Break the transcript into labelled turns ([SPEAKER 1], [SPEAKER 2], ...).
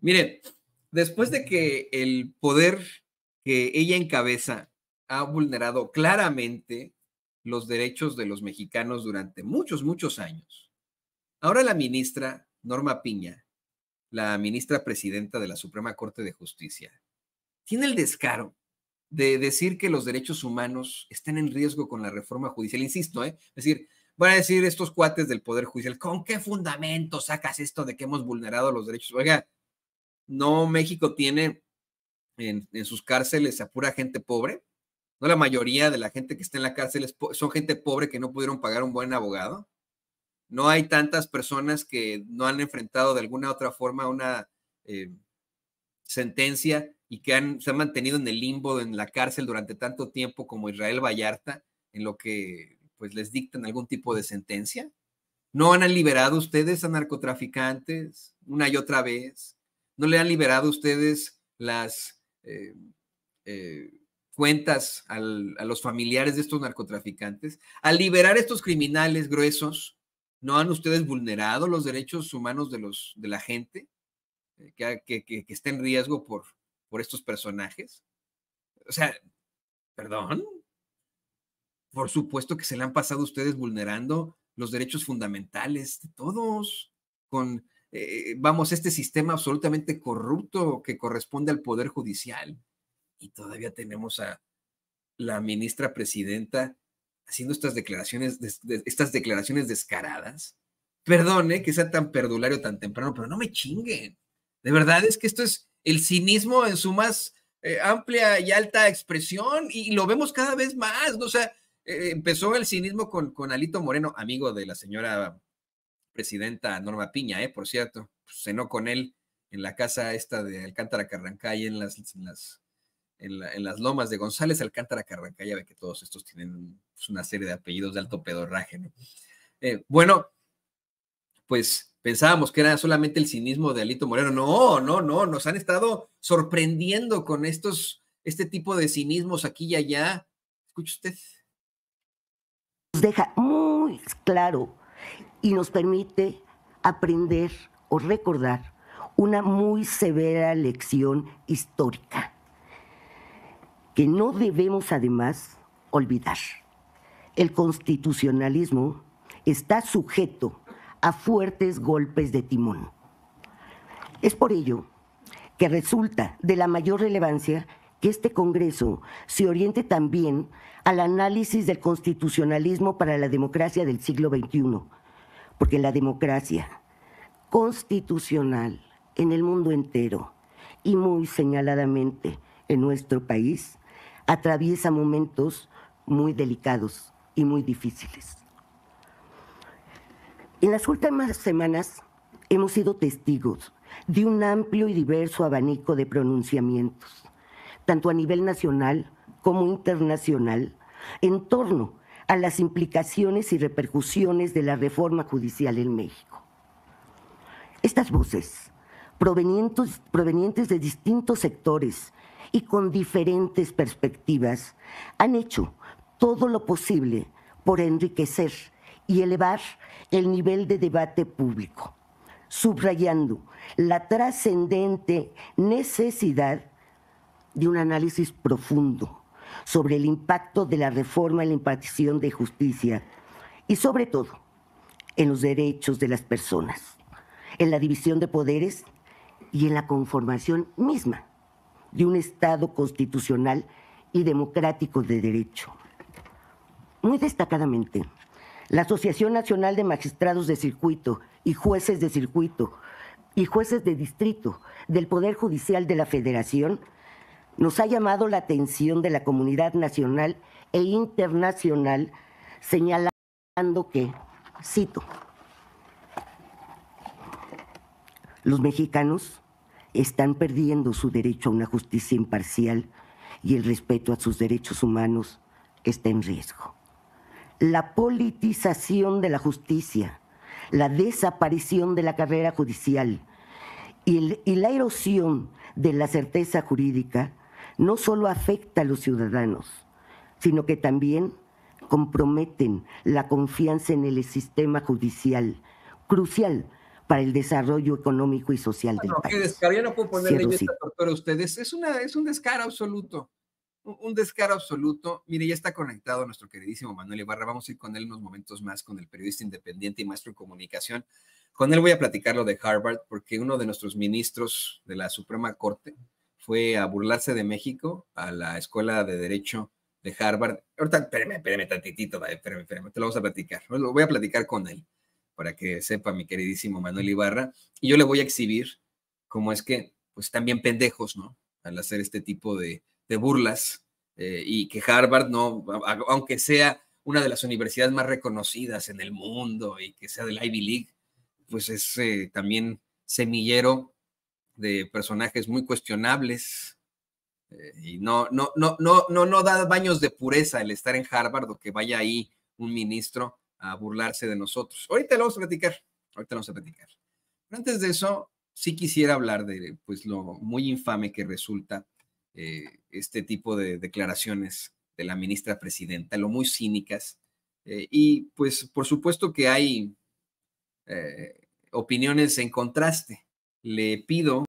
[SPEAKER 1] Miren, después de que el poder que ella encabeza ha vulnerado claramente los derechos de los mexicanos durante muchos, muchos años, ahora la ministra Norma Piña, la ministra presidenta de la Suprema Corte de Justicia, tiene el descaro de decir que los derechos humanos están en riesgo con la reforma judicial. Insisto, ¿eh? es decir, van a decir estos cuates del Poder Judicial, ¿con qué fundamento sacas esto de que hemos vulnerado los derechos? Oiga, no México tiene en, sus cárceles a pura gente pobre. No la mayoría de la gente que está en la cárcel son gente pobre que no pudieron pagar un buen abogado. No hay tantas personas que no han enfrentado de alguna u otra forma una eh, sentencia y que se han mantenido en el limbo, en la cárcel durante tanto tiempo como Israel Vallarta, en lo que pues les dictan algún tipo de sentencia. No han liberado ustedes a narcotraficantes una y otra vez ¿No le han liberado ustedes las eh, eh, cuentas a los familiares de estos narcotraficantes? Al liberar estos criminales gruesos, ¿no han ustedes vulnerado los derechos humanos de, los, de la gente eh, que, está en riesgo por, por estos personajes? O sea, perdón. Por supuesto que se le han pasado ustedes vulnerando los derechos fundamentales de todos, con eh, vamos, este sistema absolutamente corrupto que corresponde al Poder Judicial. Y todavía tenemos a la ministra presidenta haciendo estas declaraciones, estas declaraciones descaradas. Perdone que sea tan perdulario tan temprano, pero no me chinguen. De verdad es que esto es el cinismo en su más eh, amplia y alta expresión y, lo vemos cada vez más. ¿no? O sea, eh, empezó el cinismo con, con Alito Moreno, amigo de la señora presidenta Norma Piña, ¿eh? por cierto, pues, cenó con él en la casa esta de Alcántara Carrancay, en las, en las, lomas de González Alcántara Carrancay, ya ve que todos estos tienen pues, una serie de apellidos de alto pedorraje, eh, bueno, pues pensábamos que era solamente el cinismo de Alito Moreno. No, no, no, nos han estado sorprendiendo con estos, este tipo de cinismos aquí y allá. escucha usted.
[SPEAKER 2] Deja muy claro y nos permite aprender o recordar una muy severa lección histórica que no debemos además olvidar. El constitucionalismo está sujeto a fuertes golpes de timón. Es por ello que resulta de la mayor relevancia que este Congreso se oriente también al análisis del constitucionalismo para la democracia del siglo XXI porque la democracia constitucional en el mundo entero y muy señaladamente en nuestro país atraviesa momentos muy delicados y muy difíciles. En las últimas semanas hemos sido testigos de un amplio y diverso abanico de pronunciamientos, tanto a nivel nacional como internacional, en torno a a las implicaciones y repercusiones de la reforma judicial en México. Estas voces, provenientes, de distintos sectores y con diferentes perspectivas, han hecho todo lo posible por enriquecer y elevar el nivel de debate público, subrayando la trascendente necesidad de un análisis profundo sobre el impacto de la reforma en la impartición de justicia y sobre todo en los derechos de las personas, en la división de poderes y en la conformación misma de un Estado constitucional y democrático de derecho. Muy destacadamente, la Asociación Nacional de Magistrados de Circuito y Jueces de Circuito y Jueces de Distrito del Poder Judicial de la Federación nos ha llamado la atención de la comunidad nacional e internacional señalando que, cito, los mexicanos están perdiendo su derecho a una justicia imparcial y el respeto a sus derechos humanos está en riesgo. La politización de la justicia, la desaparición de la carrera judicial y, la erosión de la certeza jurídica no solo afecta a los ciudadanos, sino que también comprometen la confianza en el sistema judicial, crucial para el desarrollo económico y social del país.
[SPEAKER 1] Qué descaro, ya no puedo ponerle yo esta tortura a ustedes. Es, una, es un descaro absoluto. Un, descaro absoluto. Mire, ya está conectado nuestro queridísimo Manuel Ibarra. Vamos a ir con él unos momentos más, con el periodista independiente y maestro en comunicación. Con él voy a platicar lo de Harvard, porque uno de nuestros ministros de la Suprema Corte, fue a burlarse de México a la Escuela de Derecho de Harvard. Ahorita, espérame, espérame tantitito, espérame, espérame, te lo vamos a platicar. Lo voy a platicar con él para que sepa mi queridísimo Manuel Ibarra. Y yo le voy a exhibir cómo es que, pues, también pendejos, ¿no? Al hacer este tipo de, burlas eh, y que Harvard, no, aunque sea una de las universidades más reconocidas en el mundo y que sea de la Ivy League, pues es eh, también semillero de personajes muy cuestionables. Eh, y no, no, no, no, no, no da baños de pureza el estar en Harvard o que vaya ahí un ministro a burlarse de nosotros. Ahorita lo vamos a platicar, ahorita lo vamos a platicar. Pero antes de eso, sí quisiera hablar de pues lo muy infame que resulta eh, este tipo de declaraciones de la ministra presidenta, lo muy cínicas. Eh, y pues por supuesto que hay opiniones en contraste. Le pido